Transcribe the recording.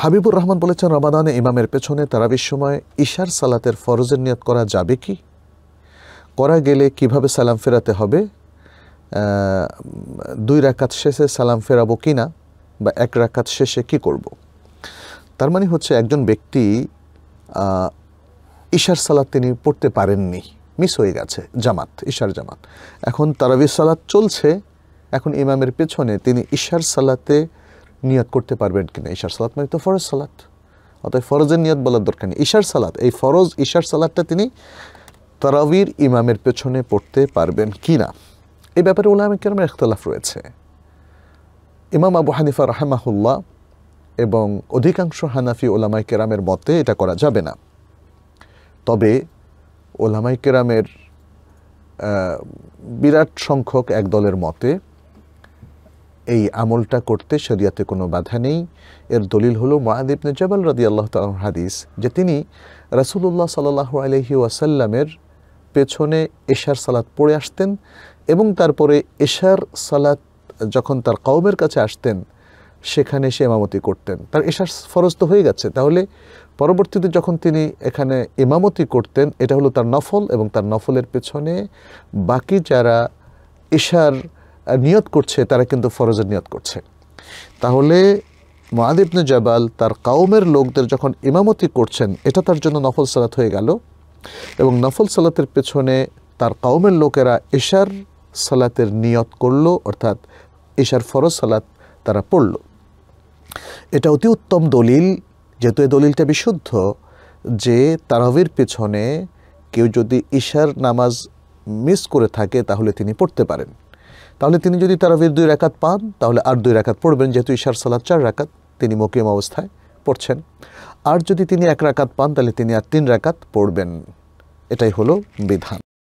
হাবিবুর রহমান বলেছেন রমাদানে ইমামের পেছনে তারাবির সময় ইশার সালাতের ফরজের নিয়ত করা যাবে কি করা গেলে কিভাবে সালাম ফেরাতে হবে দুই রাকাত শেষে সালাম ফেরাবো কি না বা এক রাকাত শেষে কি করব। তার মানে হচ্ছে একজন ব্যক্তি ইশার সালাত তিনি পড়তে পারেননি মিস হয়ে গেছে জামাত ইশার জামাত এখন তারাবির সালাত চলছে এখন ইমামের পেছনে তিনি ইশার সালাতে নিয়াত করতে পারবেন কিনা ঈশার সালাত মানে তো ফরজ সালাত অতএব ফরজের নিয়াত বলার দরকার নেই ঈশার সালাত এই ফরজ ঈশার সালাদটা তিনি তারাবির ইমামের পেছনে পড়তে পারবেন কি না এই ব্যাপারে উলামে কেরামের একতলাফ রয়েছে ইমাম আবু হানিফা রাহেমাহুল্লাহ এবং অধিকাংশ হানাফি ওলামাই কেরামের মতে এটা করা যাবে না তবে ওলামাই কেরামের বিরাট সংখ্যক এক দলের মতে এই আমলটা করতে শরিয়াতে কোনো বাধা নেই এর দলিল হলো মহাদিবনে জবাল রদি আল্লাহ হাদিস যে তিনি রাসুলুল্লাহ সাল্লাহ আলহি ওয়াসাল্লামের পেছনে এশার সালাত পড়ে আসতেন এবং তারপরে এশার সালাত যখন তার কওমের কাছে আসতেন সেখানে সে এমামতি করতেন তার এশার ফরজ তো হয়ে গেছে তাহলে পরবর্তীতে যখন তিনি এখানে এমামতি করতেন এটা হলো তার নফল এবং তার নফলের পেছনে বাকি যারা এশার নিয়ত করছে তারা কিন্তু ফরজের নিয়ত করছে তাহলে মহাদিবনে জবাল তার কাউমের লোকদের যখন ইমামতি করছেন এটা তার জন্য নফল সালাত হয়ে গেল এবং নফল সালাতের পেছনে তার কাউমের লোকেরা এশার সালাতের নিয়ত করল অর্থাৎ এশার ফরজ সালাত তারা পড়ল এটা অতি উত্তম দলিল যেহেতু এই দলিলটা বিশুদ্ধ যে তারাবির পেছনে কেউ যদি ঈশার নামাজ মিস করে থাকে তাহলে তিনি পড়তে পারেন তাহলে তিনি যদি তারাবির দুই রেখাত পান তাহলে আর দুই রেখাত পড়বেন যেহেতু ঈশার সালাদ চার রেখাত তিনি মকিম অবস্থায় পড়ছেন আর যদি তিনি এক রাকাত পান তাহলে তিনি আর তিন রেখাত পড়বেন এটাই হলো বিধান